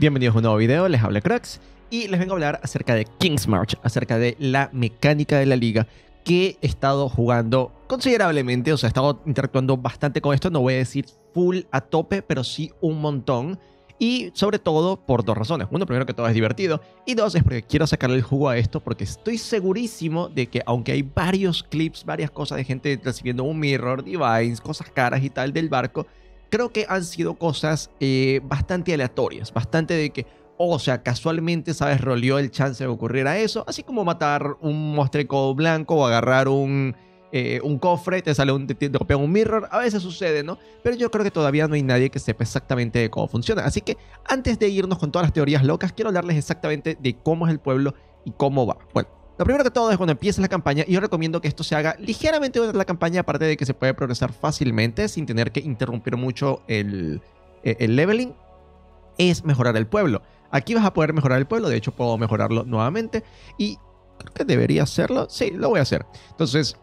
Bienvenidos a un nuevo video, les habla Cracks y les vengo a hablar acerca de King's March, acerca de la mecánica de la liga que he estado jugando considerablemente, o sea, he estado interactuando bastante con esto, no voy a decir full a tope, pero sí un montón. Y sobre todo por dos razones. Uno, primero que todo es divertido. Y dos, es porque quiero sacarle el jugo a esto porque estoy segurísimo de que aunque hay varios clips, varias cosas de gente recibiendo un mirror, divines, cosas caras y tal del barco, creo que han sido cosas eh, bastante aleatorias, bastante de que, oh, o sea, casualmente, ¿sabes? Roleó el chance de ocurrir a eso, así como matar un mostreco blanco o agarrar un, eh, un cofre, te sale un, te, te un mirror, a veces sucede, ¿no? Pero yo creo que todavía no hay nadie que sepa exactamente de cómo funciona. Así que antes de irnos con todas las teorías locas, quiero hablarles exactamente de cómo es el pueblo y cómo va. Bueno, lo primero que todo es cuando empieces la campaña, y yo recomiendo que esto se haga ligeramente durante la campaña, aparte de que se puede progresar fácilmente sin tener que interrumpir mucho el, eh, el leveling, es mejorar el pueblo. Aquí vas a poder mejorar el pueblo, de hecho puedo mejorarlo nuevamente y creo que debería hacerlo. Sí, lo voy a hacer. Entonces,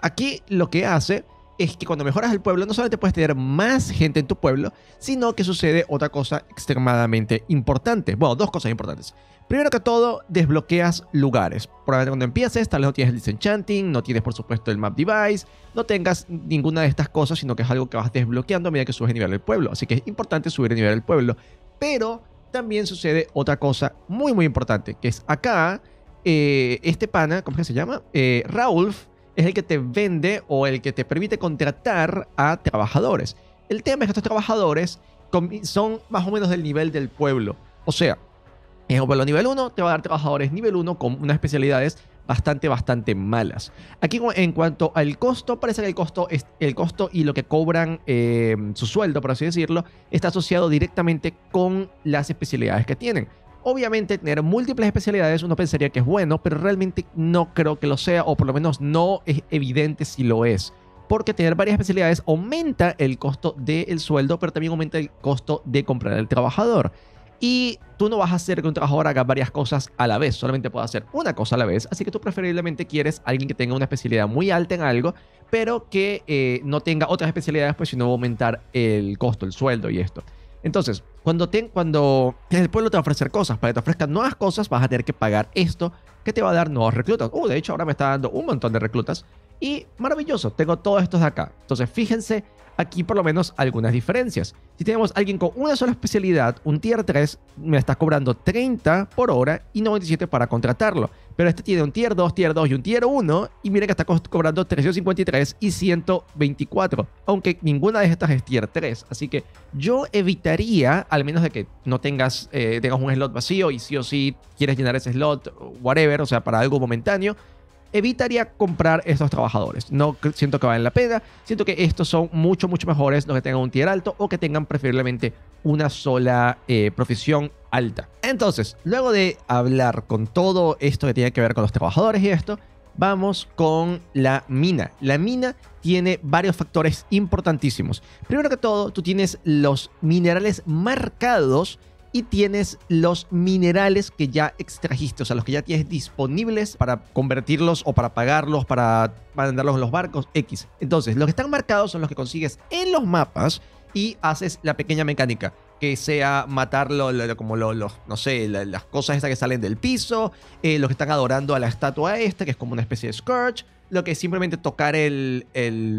aquí lo que hace es que cuando mejoras el pueblo no solamente puedes tener más gente en tu pueblo, sino que sucede otra cosa extremadamente importante. Bueno, dos cosas importantes. Primero que todo, desbloqueas lugares. Por Probablemente cuando empieces, tal vez no tienes el disenchanting, no tienes por supuesto el map device, no tengas ninguna de estas cosas, sino que es algo que vas desbloqueando a medida que subes el nivel del pueblo. Así que es importante subir el nivel del pueblo. Pero también sucede otra cosa muy muy importante, que es acá, eh, este pana, ¿cómo es que se llama? Eh, es el que te vende o el que te permite contratar a trabajadores. El tema es que estos trabajadores son más o menos del nivel del pueblo. O sea, un nivel 1 te va a dar trabajadores nivel 1 con unas especialidades bastante, bastante malas. Aquí en cuanto al costo, parece que el costo, es, el costo y lo que cobran em, su sueldo, por así decirlo, está asociado directamente con las especialidades que tienen. Obviamente tener múltiples especialidades uno pensaría que es bueno, pero realmente no creo que lo sea, o por lo menos no es evidente si lo es. Porque tener varias especialidades aumenta el costo del sueldo, pero también aumenta el costo de comprar al trabajador. Y tú no vas a hacer que un trabajador haga varias cosas a la vez, solamente puede hacer una cosa a la vez, así que tú preferiblemente quieres alguien que tenga una especialidad muy alta en algo, pero que eh, no tenga otras especialidades, pues a aumentar el costo, el sueldo y esto. Entonces, cuando, te, cuando el pueblo te va a ofrecer cosas, para que te ofrezcan nuevas cosas, vas a tener que pagar esto que te va a dar nuevos reclutas. Uh, de hecho, ahora me está dando un montón de reclutas y maravilloso, tengo todos estos de acá. Entonces, fíjense aquí por lo menos algunas diferencias. Si tenemos alguien con una sola especialidad, un tier 3, me está cobrando 30 por hora y 97 para contratarlo. Pero este tiene un tier 2, tier 2 y un tier 1 y miren que está cobrando 353 y 124, aunque ninguna de estas es tier 3. Así que yo evitaría, al menos de que no tengas, eh, tengas un slot vacío y sí o sí quieres llenar ese slot, whatever, o sea, para algo momentáneo, evitaría comprar estos trabajadores. No siento que valen la pena, siento que estos son mucho, mucho mejores los que tengan un tier alto o que tengan preferiblemente una sola eh, profesión alta. Entonces, luego de hablar con todo esto que tiene que ver con los trabajadores y esto, vamos con la mina. La mina tiene varios factores importantísimos. Primero que todo, tú tienes los minerales marcados y tienes los minerales que ya extrajiste, o sea, los que ya tienes disponibles para convertirlos o para pagarlos, para mandarlos en los barcos X. Entonces, los que están marcados son los que consigues en los mapas y haces la pequeña mecánica que sea matarlo, como los, no sé, las cosas estas que salen del piso, eh, los que están adorando a la estatua esta, que es como una especie de Scourge, lo que es simplemente tocar el,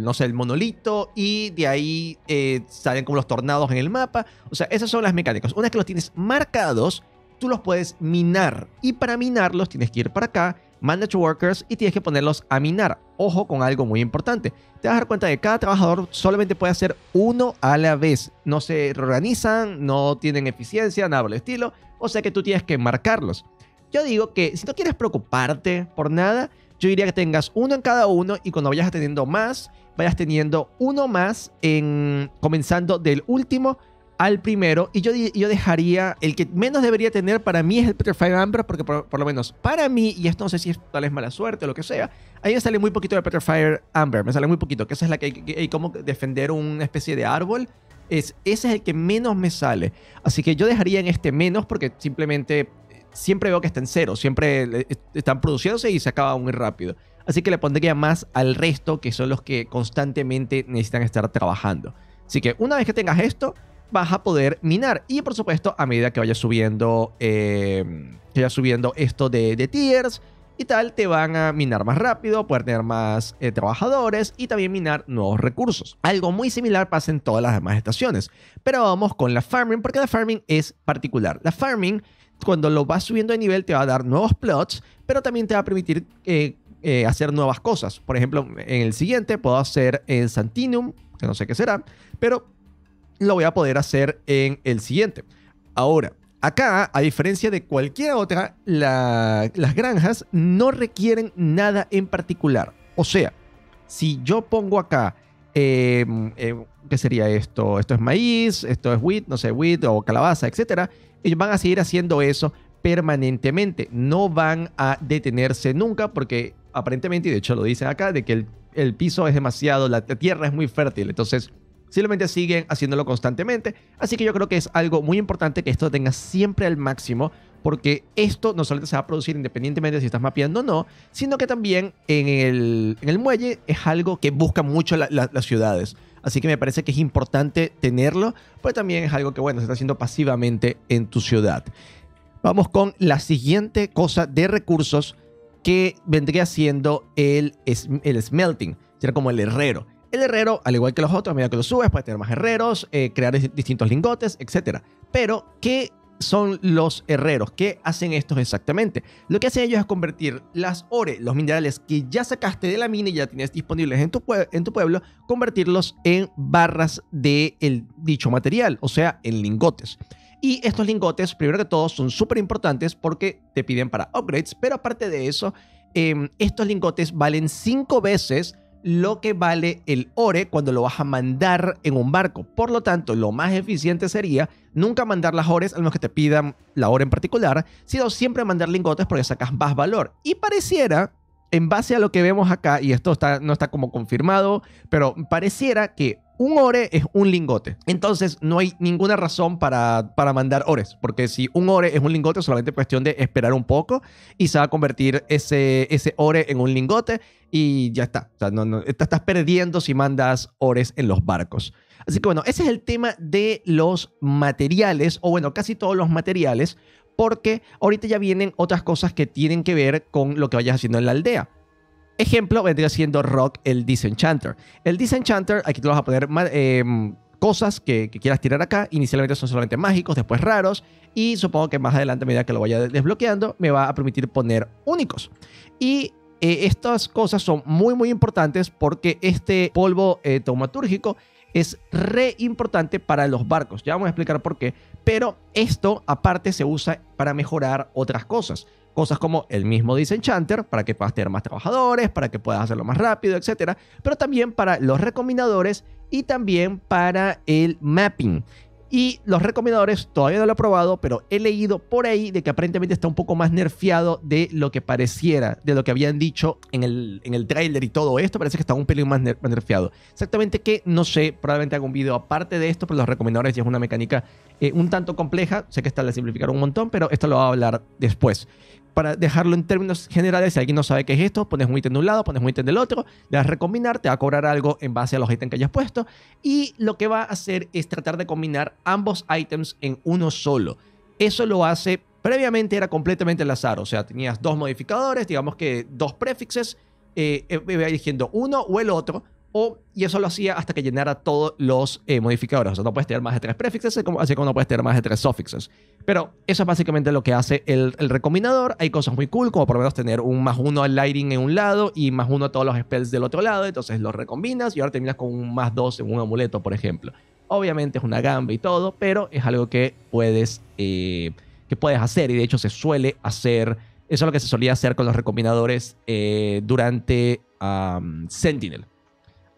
no el monolito y de ahí eh, salen como los tornados en el mapa. O sea, esas son las mecánicas. Una vez que los tienes marcados, tú los puedes minar. Y para minarlos tienes que ir para acá, Manage Workers, y tienes que ponerlos a minar. Ojo con algo muy importante. Te vas a dar cuenta de que cada trabajador solamente puede hacer uno a la vez. No se reorganizan, no tienen eficiencia, nada por el estilo. O sea que tú tienes que marcarlos. Yo digo que si no quieres preocuparte por nada, yo diría que tengas uno en cada uno y cuando vayas teniendo más, vayas teniendo uno más en comenzando del último al primero y yo, yo dejaría el que menos debería tener para mí es el Petrified Amber porque por, lo menos para mí y esto no sé si es, tal es mala suerte o lo que sea ahí me sale muy poquito el fire Amber me sale muy poquito que esa es la que hay, como defender una especie de árbol es, ese es el que menos me sale así que yo dejaría en este menos porque simplemente siempre veo que está en cero, siempre están produciéndose y se acaba muy rápido. Así que le pondría más al resto, que son los que constantemente necesitan estar trabajando. Así que una vez que tengas esto, vas a poder minar. Y por supuesto, a medida que vaya subiendo, eh, que vaya subiendo esto de, tiers y tal, te van a minar más rápido, poder tener más eh, trabajadores y también minar nuevos recursos. Algo muy similar pasa en todas las demás estaciones. Pero vamos con la farming, porque la farming es particular. La farming cuando lo vas subiendo de nivel te va a dar nuevos plots, pero también te va a permitir eh, eh, hacer nuevas cosas. Por ejemplo, en el siguiente puedo hacer en Santinum, que no sé qué será, pero lo voy a poder hacer en el siguiente. Ahora, acá, a diferencia de cualquier otra, las granjas no requieren nada en particular. O sea, si yo pongo acá eh, ¿Qué sería esto? Esto es maíz, esto es wheat, no sé, wheat o calabaza, etc. Ellos van a seguir haciendo eso permanentemente. No van a detenerse nunca porque aparentemente, y de hecho lo dice acá, de que el, piso es demasiado, la tierra es muy fértil. Entonces, simplemente siguen haciéndolo constantemente. Así que yo creo que es algo muy importante que esto tenga siempre al máximo, porque esto no solamente se va a producir independientemente de si estás mapeando o no, sino que también en el, en el muelle es algo que buscan mucho las ciudades. Así que me parece que es importante tenerlo, pues también es algo que, bueno, se está haciendo pasivamente en tu ciudad. Vamos con la siguiente cosa de recursos que vendría siendo el, el smelting, será como el herrero. El herrero, al igual que los otros, a medida que lo subes, puede tener más herreros, eh, crear distintos lingotes, etc. Pero, ¿qué son los herreros. ¿Qué hacen estos exactamente? Lo que hacen ellos es convertir las ore, los minerales que ya sacaste de la mina y ya tienes disponibles en tu, en tu pueblo, convertirlos en barras de dicho material, o sea, en lingotes. Y estos lingotes, primero de todo, son súper importantes porque te piden para upgrades, pero aparte de eso, em, estos lingotes valen cinco veces lo que vale el ore cuando lo vas a mandar en un barco. Por lo tanto, lo más eficiente sería nunca mandar las ores, a menos que te pidan la ore en particular, sino siempre mandar lingotes porque sacas más valor. Y pareciera, en base a lo que vemos acá, y esto no está como confirmado, pero pareciera que un ore es un lingote. Entonces, no hay ninguna razón para, para mandar ores, porque si un ore es un lingote, solamente cuestión de esperar un poco y se va a convertir ese, ese ore en un lingote y ya está. O sea, no, estás perdiendo si mandas ores en los barcos. Así que bueno, ese es el tema de los materiales, o bueno, casi todos los materiales, porque ahorita ya vienen otras cosas que tienen que ver con lo que vayas haciendo en la aldea. Ejemplo, vendría siendo Rock el Disenchanter. El Disenchanter, aquí tú vas a poner em, cosas que, quieras tirar acá. Inicialmente son solamente mágicos, después raros. Y supongo que más adelante, a medida que lo vaya desbloqueando, me va a permitir poner únicos. Y eh, estas cosas son muy, muy importantes porque este polvo eh, taumatúrgico es re importante para los barcos. Ya vamos a explicar por qué. Pero esto aparte se usa para mejorar otras cosas. Cosas como el mismo Disenchanter, para que puedas tener más trabajadores, para que puedas hacerlo más rápido, etc. Pero también para los recombinadores y también para el mapping. Y los recombinadores, todavía no lo he probado, pero he leído por ahí de que aparentemente está un poco más nerfeado de lo que pareciera, de lo que habían dicho en el, en el y todo esto. Parece que está un pelín más, nerfeado. Exactamente que no sé, probablemente haga un video aparte de esto, pero los recombinadores ya es una mecánica eh, un tanto compleja. Sé que esta la simplificaron un montón, pero esto lo voy a hablar después para dejarlo en términos generales, si alguien no sabe qué es esto, pones un ítem de un lado, pones un ítem del otro, le das recombinar, te va a cobrar algo en base a los ítems que hayas puesto. Y lo que va a hacer es tratar de combinar ambos ítems en uno solo. Eso lo hace, previamente era completamente al azar, o sea, tenías dos modificadores, digamos que dos prefixes, eh, eligiendo eh, uno o el otro, o, y eso lo hacía hasta que llenara todos los eh, modificadores. O sea, no puedes tener más de tres prefixes, eh, así como no puedes tener más de tres suffixes Pero eso es básicamente lo que hace el, recombinador. Hay cosas muy cool, como por lo menos tener un más uno al lighting en un lado y más uno a todos los spells del otro lado. Entonces los recombinas y ahora terminas con un más dos en un amuleto, por ejemplo. Obviamente es una gamba y todo, pero es algo que puedes, eh, que puedes hacer y de hecho se suele hacer. Eso es lo que se solía hacer con los recombinadores durante Sentinel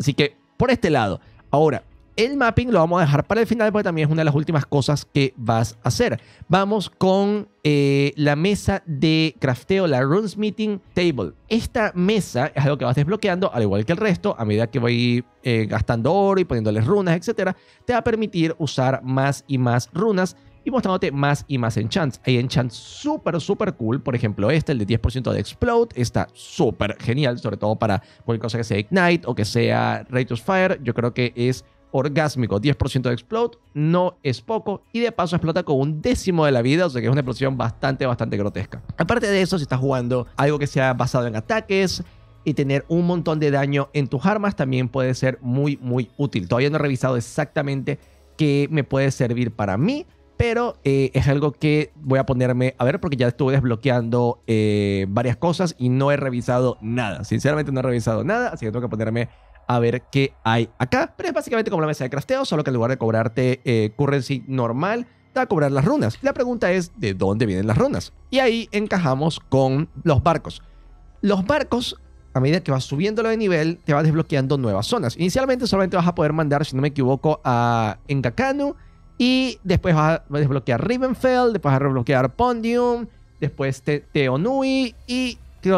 Así que por este lado. Ahora, el mapping lo vamos a dejar para el final porque también es una de las últimas cosas que vas a hacer. Vamos con eh, la mesa de crafteo, la Runes Meeting Table. Esta mesa es algo que vas desbloqueando, al igual que el resto, a medida que voy eh, gastando oro y poniéndoles runas, etc. Te va a permitir usar más y más runas y mostrándote más y más enchants. Hay enchants súper, súper cool. Por ejemplo, este, el de 10% de Explode, está súper genial, sobre todo para cualquier cosa que sea Ignite o que sea to Fire. Yo creo que es orgásmico. 10% de Explode no es poco y de paso explota con un décimo de la vida, o sea que es una explosión bastante, bastante grotesca. Aparte de eso, si estás jugando algo que sea basado en ataques, y tener un montón de daño en tus armas también puede ser muy, muy útil. Todavía no he revisado exactamente qué me puede servir para mí, pero eh, es algo que voy a ponerme a ver porque ya estuve desbloqueando eh, varias cosas y no he revisado nada. Sinceramente no he revisado nada, así que tengo que ponerme a ver qué hay acá. Pero es básicamente como la mesa de crafteo, solo que en lugar de cobrarte eh, currency normal, te va a cobrar las runas. La pregunta es, ¿de dónde vienen las runas? Y ahí encajamos con los barcos. Los barcos, a medida que vas subiéndolo de nivel, te va desbloqueando nuevas zonas. Inicialmente solamente vas a poder mandar, si no me equivoco, a Engakanu y después vas a desbloquear Rivenfell, después vas a desbloquear Pondium, después Teonui y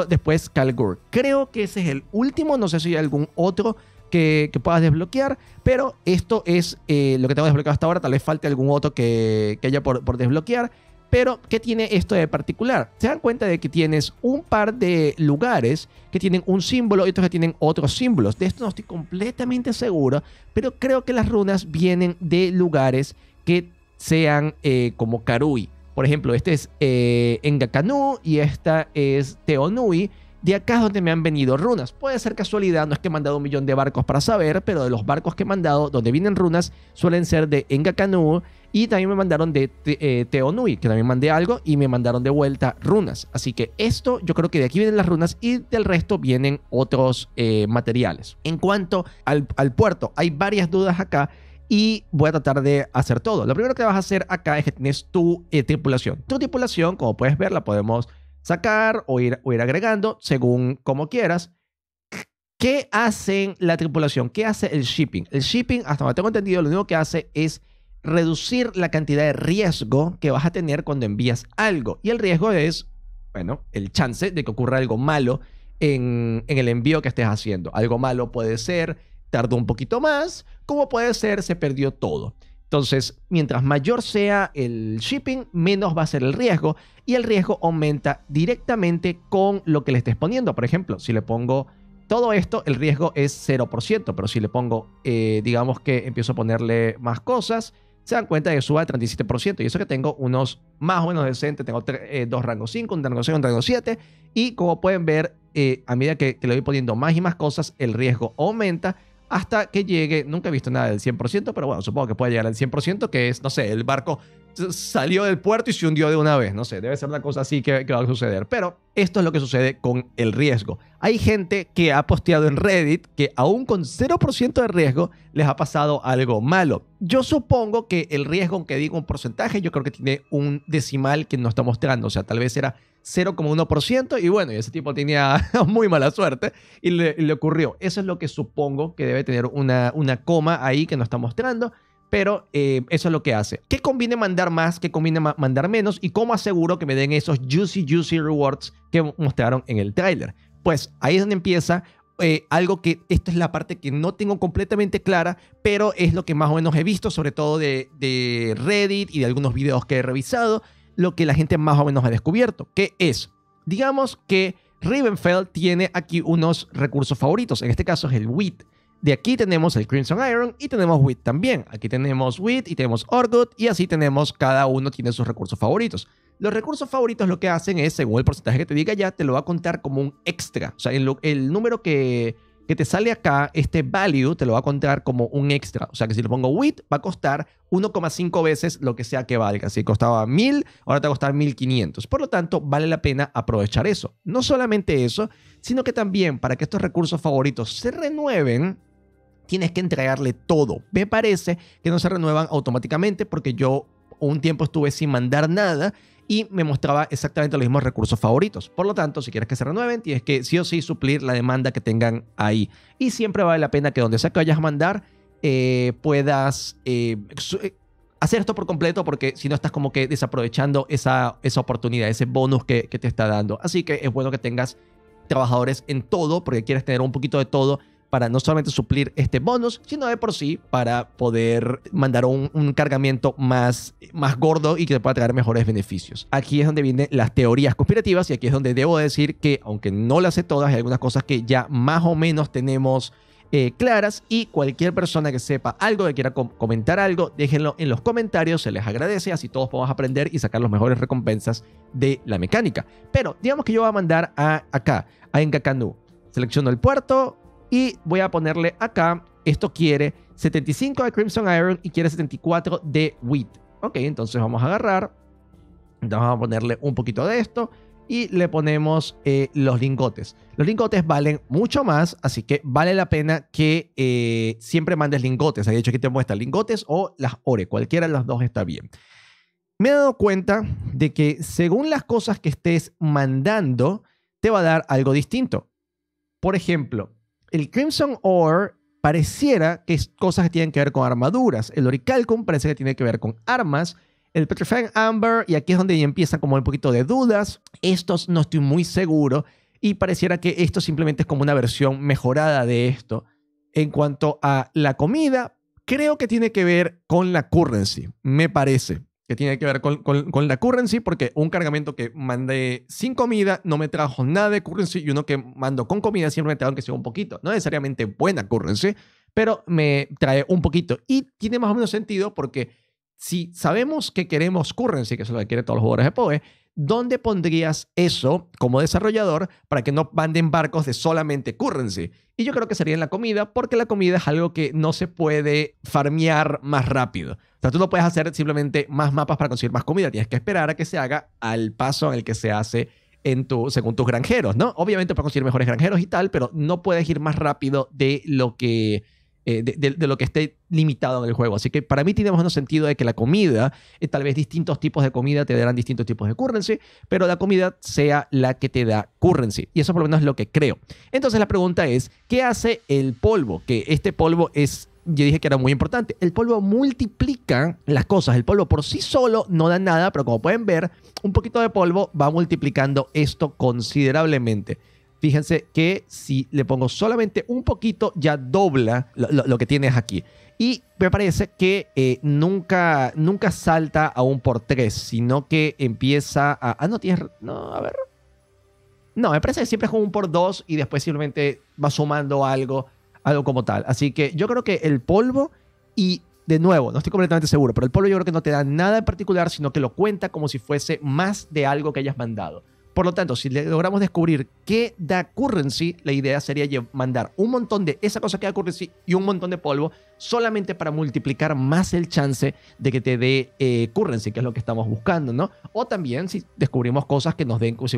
después Kalgur. Creo que ese es el último, no sé si hay algún otro que, que puedas desbloquear, pero esto es eh, lo que tengo desbloqueado hasta ahora, tal vez falte algún otro que, haya por, por desbloquear. Pero, ¿qué tiene esto de particular? Se dan cuenta de que tienes un par de lugares que tienen un símbolo y otros que tienen otros símbolos. De esto no estoy completamente seguro, pero creo que las runas vienen de lugares que sean eh, como Karui. Por ejemplo, este es eh, Engakanu y esta es Teonui. De acá es donde me han venido runas. Puede ser casualidad, no es que he mandado un millón de barcos para saber, pero de los barcos que he mandado, donde vienen runas, suelen ser de Engakanu y también me mandaron de eh, Teonui, que también mandé algo y me mandaron de vuelta runas. Así que esto, yo creo que de aquí vienen las runas y del resto vienen otros eh, materiales. En cuanto al puerto, hay varias dudas acá y voy a tratar de hacer todo. Lo primero que vas a hacer acá es que tienes tu eh, tripulación. Tu tripulación, como puedes ver, la podemos sacar o ir, agregando según como quieras. ¿Qué hacen la tripulación? ¿Qué hace el shipping? El shipping, hasta donde tengo entendido, lo único que hace es reducir la cantidad de riesgo que vas a tener cuando envías algo. Y el riesgo es, bueno, el chance de que ocurra algo malo en, en el envío que estés haciendo. Algo malo puede ser tardó un poquito más, como puede ser, se perdió todo. Entonces, mientras mayor sea el shipping, menos va a ser el riesgo y el riesgo aumenta directamente con lo que le estés poniendo. Por ejemplo, si le pongo todo esto, el riesgo es 0%, pero si le pongo, eh, digamos que empiezo a ponerle más cosas, se dan cuenta de que suba al 37%. Y eso que tengo unos más o menos decentes, tengo eh, dos rangos 5, un rango 6, un rango 7. Y como pueden ver, eh, a medida que le voy poniendo más y más cosas, el riesgo aumenta, hasta que llegue, nunca he visto nada del 100%, pero bueno, supongo que puede llegar al 100%, que es, no sé, el barco salió del puerto y se hundió de una vez. No sé, debe ser una cosa así que, va a suceder. Pero esto es lo que sucede con el riesgo. Hay gente que ha posteado en Reddit que aún con 0% de riesgo les ha pasado algo malo. Yo supongo que el riesgo, aunque diga un porcentaje, yo creo que tiene un decimal que no está mostrando. O sea, tal vez era 0,1% y bueno, ese tipo tenía muy mala suerte y le, ocurrió. Eso es lo que supongo que debe tener una, una coma ahí que no está mostrando pero eh, eso es lo que hace. ¿Qué conviene mandar más? ¿Qué conviene mandar menos? ¿Y cómo aseguro que me den esos juicy, juicy rewards que mostraron en el tráiler? Pues ahí es donde empieza eh, algo que esta es la parte que no tengo completamente clara, pero es lo que más o menos he visto, sobre todo de, Reddit y de algunos videos que he revisado, lo que la gente más o menos ha descubierto, que es, digamos que Rivenfeld tiene aquí unos recursos favoritos, en este caso es el WIT. De aquí tenemos el Crimson Iron y tenemos Wit también. Aquí tenemos Wit y tenemos Orgut y así tenemos, cada uno tiene sus recursos favoritos. Los recursos favoritos lo que hacen es, según el porcentaje que te diga ya, te lo va a contar como un extra. O sea, el número que, que te sale acá, este value te lo va a contar como un extra. O sea que si le pongo wit va a costar 1,5 veces lo que sea que valga. Si costaba 1000, ahora te va a costar 1500. Por lo tanto, vale la pena aprovechar eso. No solamente eso, sino que también para que estos recursos favoritos se renueven, tienes que entregarle todo. Me parece que no se renuevan automáticamente porque yo un tiempo estuve sin mandar nada y me mostraba exactamente los mismos recursos favoritos. Por lo tanto, si quieres que se renueven, tienes que sí o sí suplir la demanda que tengan ahí. Y siempre vale la pena que donde sea que vayas a mandar, eh, puedas eh, eh, hacer esto por completo porque si no estás como que desaprovechando esa, esa oportunidad, ese bonus que, que te está dando. Así que es bueno que tengas trabajadores en todo porque quieres tener un poquito de todo para no solamente suplir este bonus, sino de por sí para poder mandar un, un cargamento más, más gordo y que pueda traer mejores beneficios. Aquí es donde vienen las teorías conspirativas y aquí es donde debo decir que, aunque no las sé todas, hay algunas cosas que ya más o menos tenemos. Eh, claras y cualquier persona que sepa algo, que quiera comentar algo, déjenlo en los comentarios, se les agradece, así todos podemos aprender y sacar las mejores recompensas de la mecánica. Pero digamos que yo voy a mandar a acá, a Engakanu. Selecciono el puerto, y voy a ponerle acá, esto quiere 75 de Crimson Iron y quiere 74 de Wheat. Ok, entonces vamos a agarrar, vamos a ponerle un poquito de esto y le ponemos eh, los lingotes. Los lingotes valen mucho más, así que vale la pena que eh, siempre mandes lingotes. de hecho que te muestra lingotes o las ore, cualquiera de los dos está bien. Me he dado cuenta de que según las cosas que estés mandando, te va a dar algo distinto. Por ejemplo, el Crimson Ore pareciera que es cosas que tienen que ver con armaduras. El Oricalcum parece que tiene que ver con armas. El Petrifying Amber, y aquí es donde ya empiezan como un poquito de dudas. Estos no estoy muy seguro. Y pareciera que esto simplemente es como una versión mejorada de esto. En cuanto a la comida, creo que tiene que ver con la currency, me parece que tiene que ver con, con, la currency, porque un cargamento que mandé sin comida no me trajo nada de currency y uno que mando con comida siempre me trae aunque sea un poquito, no necesariamente buena currency, pero me trae un poquito. Y tiene más o menos sentido porque si sabemos que queremos currency, que es lo que quieren todos los jugadores de PoE, ¿dónde pondrías eso como desarrollador para que no manden barcos de solamente currency? Y yo creo que sería en la comida, porque la comida es algo que no se puede farmear más rápido. O sea, tú no puedes hacer simplemente más mapas para conseguir más comida. Tienes que esperar a que se haga al paso en el que se hace en tu, según tus granjeros, ¿no? Obviamente para conseguir mejores granjeros y tal, pero no puedes ir más rápido de lo que eh, de, lo que esté limitado en el juego. Así que para mí tiene más sentido de que la comida, eh, tal vez distintos tipos de comida te darán distintos tipos de currency, pero la comida sea la que te da currency. Y eso por lo menos es lo que creo. Entonces la pregunta es, ¿qué hace el polvo? Que este polvo es yo dije que era muy importante. El polvo multiplica las cosas. El polvo por sí solo no da nada, pero como pueden ver, un poquito de polvo va multiplicando esto considerablemente. Fíjense que si le pongo solamente un poquito, ya dobla lo, que tienes aquí. Y me parece que eh, nunca, nunca salta a un por 3, sino que empieza a... Ah, no, tienes... No, a ver. No, me parece que siempre es un por dos y después simplemente va sumando algo, algo como tal. Así que yo creo que el polvo y... De nuevo, no estoy completamente seguro, pero el polvo yo creo que no te da nada en particular, sino que lo cuenta como si fuese más de algo que hayas mandado. Por lo tanto, si logramos descubrir qué da currency, la idea sería mandar un montón de esa cosa que da currency y un montón de polvo solamente para multiplicar más el chance de que te dé eh, currency, que es lo que estamos buscando, ¿no? O también si descubrimos cosas que nos den ítems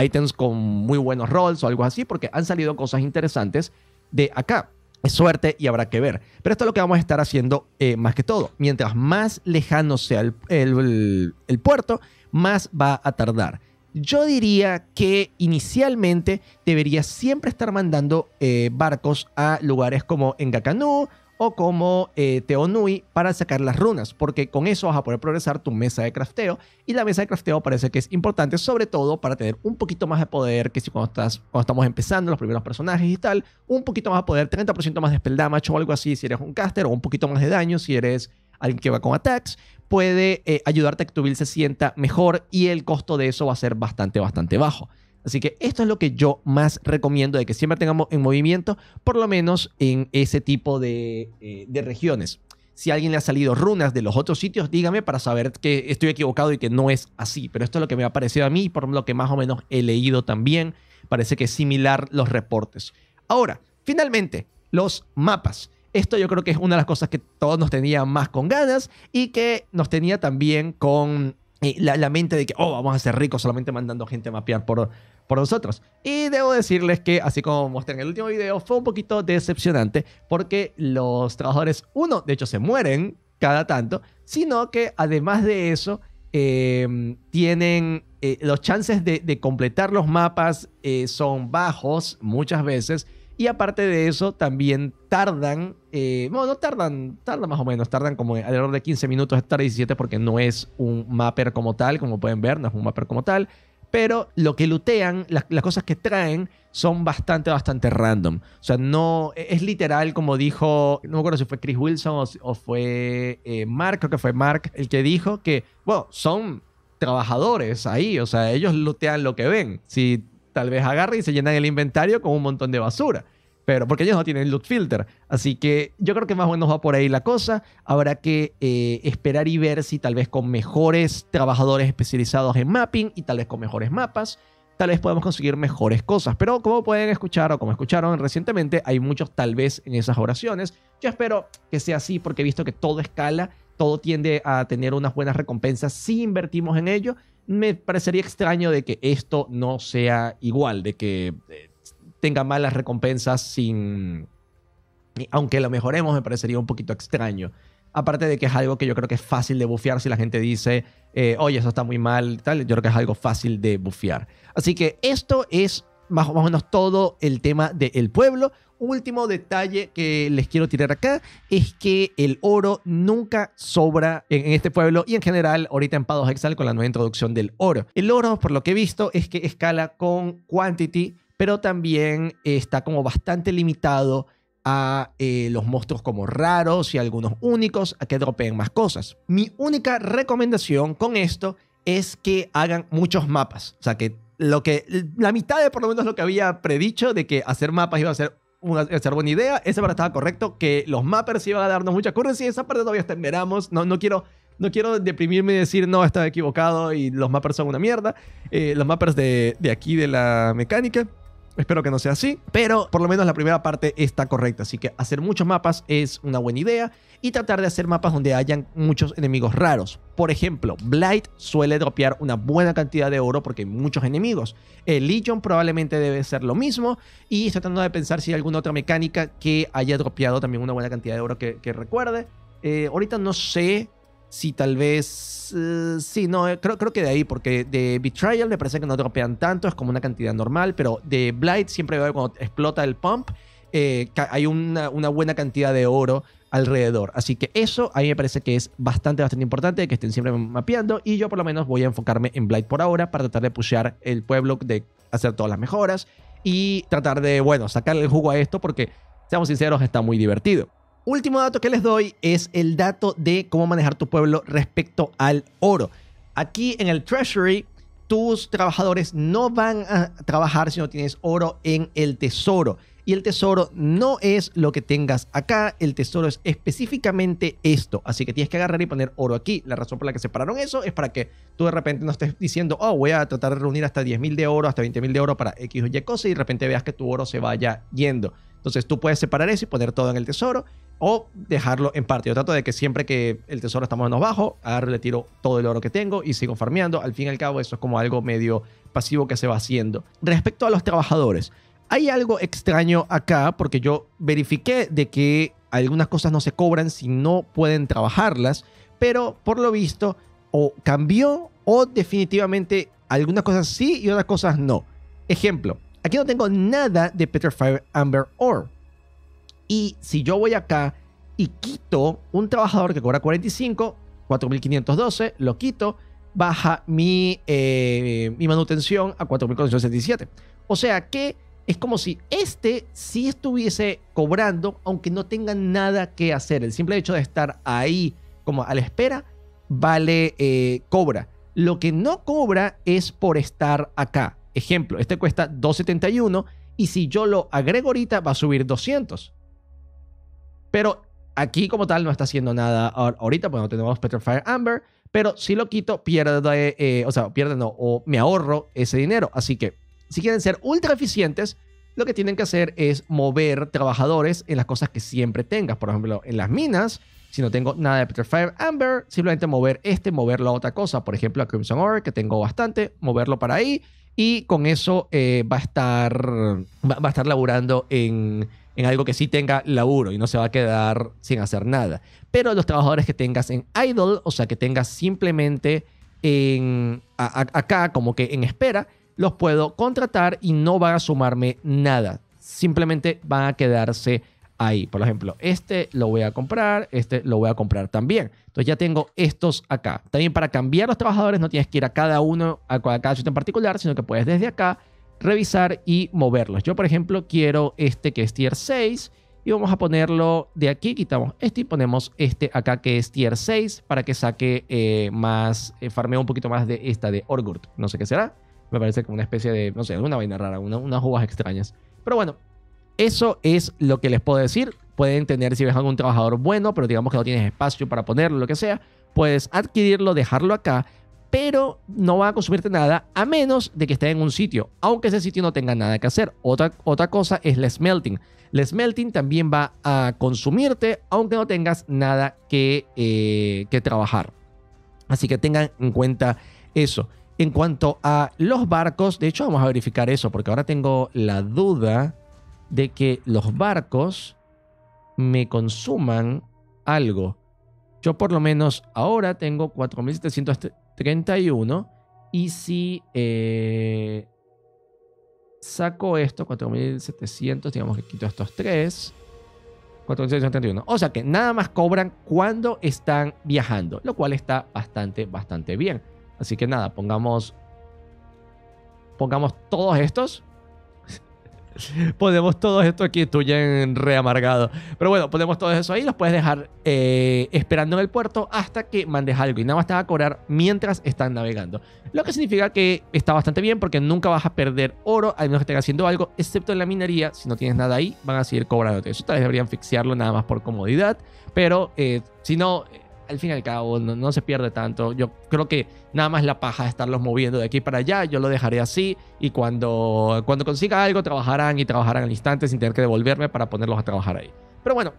items con muy buenos rolls o algo así, porque han salido cosas interesantes de acá. Es suerte y habrá que ver. Pero esto es lo que vamos a estar haciendo eh, más que todo. Mientras más lejano sea el puerto, más va a tardar. Yo diría que inicialmente deberías siempre estar mandando eh, barcos a lugares como Engakanu o como eh, Teonui para sacar las runas, porque con eso vas a poder progresar tu mesa de crafteo. Y la mesa de crafteo parece que es importante, sobre todo para tener un poquito más de poder que si cuando, estás, cuando estamos empezando los primeros personajes y tal, un poquito más de poder, 30% más de spell damage o algo así si eres un caster, o un poquito más de daño si eres alguien que va con attacks, puede eh, ayudarte a que tu build se sienta mejor y el costo de eso va a ser bastante, bastante bajo. Así que esto es lo que yo más recomiendo de que siempre tengamos en movimiento, por lo menos en ese tipo de, eh, de regiones. Si a alguien le ha salido runas de los otros sitios, dígame para saber que estoy equivocado y que no es así. Pero esto es lo que me ha parecido a mí y por lo que más o menos he leído también. Parece que es similar los reportes. Ahora, finalmente, los mapas. Esto yo creo que es una de las cosas que todos nos tenían más con ganas y que nos tenía también con eh, la, mente de que, oh, vamos a ser ricos solamente mandando gente a mapear por, por nosotros. Y debo decirles que, así como mostré en el último video, fue un poquito decepcionante porque los trabajadores, uno, de hecho, se mueren cada tanto, sino que además de eso, em, tienen eh, los chances de, completar los mapas eh, son bajos muchas veces y aparte de eso, también tardan, eh, bueno, no tardan, tardan más o menos, tardan como alrededor de 15 minutos hasta 17 porque no es un mapper como tal, como pueden ver, no es un mapper como tal. Pero lo que lutean, las, cosas que traen son bastante, bastante random. O sea, no, e-, es literal como dijo, no me acuerdo si fue Chris Wilson o, fue eh, Mark, creo que fue Mark, el que dijo que, bueno, son trabajadores ahí, o sea, ellos lootean lo que ven. Si tal vez agarre y se llenan el inventario con un montón de basura. Pero porque ellos no tienen loot filter. Así que yo creo que más o menos va por ahí la cosa. Habrá que eh, esperar y ver si tal vez con mejores trabajadores especializados en mapping y tal vez con mejores mapas, tal vez podemos conseguir mejores cosas. Pero como pueden escuchar o como escucharon recientemente, hay muchos tal vez en esas oraciones. Yo espero que sea así porque he visto que todo escala, todo tiende a tener unas buenas recompensas si invertimos en ello me parecería extraño de que esto no sea igual, de que eh, tenga malas recompensas sin... Aunque lo mejoremos, me parecería un poquito extraño. Aparte de que es algo que yo creo que es fácil de bufear si la gente dice, eh, oye, eso está muy mal, tal. Yo creo que es algo fácil de bufear. Así que esto es más o menos todo el tema del pueblo último detalle que les quiero tirar acá es que el oro nunca sobra en, este pueblo y en general ahorita en Pados Hexal con la nueva introducción del oro. El oro, por lo que he visto, es que escala con quantity, pero también está como bastante limitado a eh, los monstruos como raros y algunos únicos a que dropeen más cosas. Mi única recomendación con esto es que hagan muchos mapas. O sea, que lo que la mitad de por lo menos lo que había predicho de que hacer mapas iba a ser una, eh, buena idea, esa parte estaba correcto, que los mappers iban a darnos mucha currency, esa parte todavía esperamos, no, no quiero... No quiero deprimirme y decir, no, estaba equivocado y los mappers son una mierda. Eh, los mappers de, de aquí, de la mecánica. Espero que no sea así, pero por lo menos la primera parte está correcta, así que hacer muchos mapas es una buena idea y tratar de hacer mapas donde hayan muchos enemigos raros. Por ejemplo, Blight suele dropear una buena cantidad de oro porque hay muchos enemigos. El Legion probablemente debe ser lo mismo y estoy tratando de pensar si hay alguna otra mecánica que haya dropeado también una buena cantidad de oro que, recuerde. Eh, ahorita no sé si tal vez. Eh, sí, no, eh, creo, creo que de ahí, porque de Betrayal me parece que no dropean tanto, es como una cantidad normal, pero de Blight siempre veo cuando explota el pump, eh, hay una, una buena cantidad de oro alrededor. Así que eso a mí me parece que es bastante, bastante importante que estén siempre mapeando. Y yo por lo menos voy a enfocarme en Blight por ahora para tratar de pushear el pueblo, de hacer todas las mejoras y tratar de, bueno, sacarle el jugo a esto porque, seamos sinceros, está muy divertido. Último dato que les doy es el dato de cómo manejar tu pueblo respecto al oro. Aquí en el Treasury, tus trabajadores no van a trabajar si no tienes oro en el tesoro. Y el tesoro no es lo que tengas acá, el tesoro es específicamente esto. Así que tienes que agarrar y poner oro aquí. La razón por la que separaron eso es para que tú de repente no estés diciendo, oh, voy a tratar de reunir hasta 10.000 de oro, hasta 20.000 de oro para X o Y cosa y de repente veas que tu oro se vaya yendo. Entonces tú puedes separar eso y poner todo en el tesoro o dejarlo en parte. Yo trato de que siempre que el tesoro está más menos bajo, agarro le tiro todo el oro que tengo y sigo farmeando. Al fin y al cabo, eso es como algo medio pasivo que se va haciendo. Respecto a los trabajadores, hay algo extraño acá porque yo verifiqué de que algunas cosas no se cobran si no pueden trabajarlas, pero por lo visto o cambió o definitivamente algunas cosas sí y otras cosas no. Ejemplo, aquí no tengo nada de Petrified Amber Ore y si yo voy acá y quito un trabajador que cobra 45, 4.512, lo quito, baja mi, eh, mi manutención a 4,467. O sea que es como si este sí estuviese cobrando, aunque no tenga nada que hacer. El simple hecho de estar ahí como a la espera, vale, eh, cobra. Lo que no cobra es por estar acá. Ejemplo, este cuesta 271 y si yo lo agrego ahorita va a subir 200. Pero aquí como tal no está haciendo nada ahorita, porque no tenemos Petrifier Amber, pero si lo quito, pierdo, eh, o sea, pierdo no, o me ahorro ese dinero. Así que si quieren ser ultra eficientes, lo que tienen que hacer es mover trabajadores en las cosas que siempre tengas. Por ejemplo, en las minas, si no tengo nada de Petrifier Amber, simplemente mover este, moverlo a otra cosa. Por ejemplo, a Crimson Ore, que tengo bastante, moverlo para ahí. Y con eso eh, va, a estar, va, va a estar laburando en, en algo que sí tenga laburo y no se va a quedar sin hacer nada. Pero los trabajadores que tengas en idle, o sea, que tengas simplemente en, acá como que en espera, los puedo contratar y no van a sumarme nada. Simplemente van a quedarse ahí. Por ejemplo, este lo voy a comprar, este lo voy a comprar también. Entonces ya tengo estos acá. También para cambiar los trabajadores no tienes que ir a cada uno, a cada sitio en particular, sino que puedes desde acá revisar y moverlos. Yo, por ejemplo, quiero este que es tier 6 y vamos a ponerlo de aquí, quitamos este y ponemos este acá que es tier 6 para que saque eh, más, eh, farmeo un poquito más de esta de Orgurt, no sé qué será, me parece como una especie de, no sé, alguna vaina rara, unas uvas extrañas. Pero bueno, eso es lo que les puedo decir, pueden tener, si ves algún trabajador bueno, pero digamos que no tienes espacio para ponerlo, lo que sea, puedes adquirirlo, dejarlo acá pero no va a consumirte nada a menos de que esté en un sitio, aunque ese sitio no tenga nada que hacer. Otra, otra cosa es la smelting. La smelting también va a consumirte aunque no tengas nada que, eh, que trabajar. Así que tengan en cuenta eso. En cuanto a los barcos, de hecho vamos a verificar eso porque ahora tengo la duda de que los barcos me consuman algo. Yo por lo menos ahora tengo 4.700 31. Y si eh, saco esto, 4700, digamos que quito estos 3. 4731. O sea que nada más cobran cuando están viajando, lo cual está bastante, bastante bien. Así que nada, pongamos, pongamos todos estos Podemos todo esto aquí, Tuya en reamargado. Pero bueno, ponemos todo eso ahí, los puedes dejar eh, esperando en el puerto hasta que mandes algo y nada más te va a cobrar mientras están navegando. Lo que significa que está bastante bien porque nunca vas a perder oro, al menos que estén haciendo algo, excepto en la minería, si no tienes nada ahí, van a seguir cobrándote. Eso tal vez deberían fijarlo nada más por comodidad, pero eh, si no, al fin y al cabo no, se pierde tanto. Yo creo que nada más la paja de estarlos moviendo de aquí para allá, yo lo dejaré así y cuando, cuando consiga algo trabajarán y trabajarán al instante sin tener que devolverme para ponerlos a trabajar ahí. Pero bueno,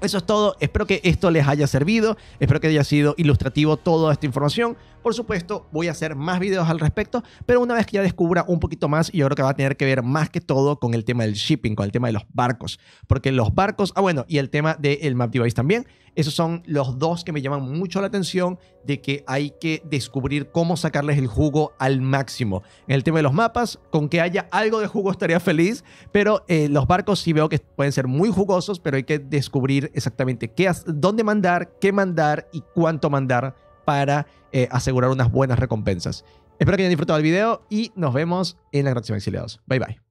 eso es todo. Espero que esto les haya servido. Espero que haya sido ilustrativo toda esta información. Por supuesto, voy a hacer más videos al respecto, pero una vez que ya descubra un poquito más, yo creo que va a tener que ver más que todo con el tema del shipping, con el tema de los barcos. Porque los barcos, ah bueno, y el tema del map device también. Esos son los dos que me llaman mucho la atención de que hay que descubrir cómo sacarles el jugo al máximo. En el tema de los mapas, con que haya algo de jugo estaría feliz, pero eh, los barcos sí veo que pueden ser muy jugosos, pero hay que descubrir exactamente qué, dónde mandar, qué mandar y cuánto mandar para eh, asegurar unas buenas recompensas. Espero que hayan disfrutado el video y nos vemos en la próxima Exiliados. Bye bye.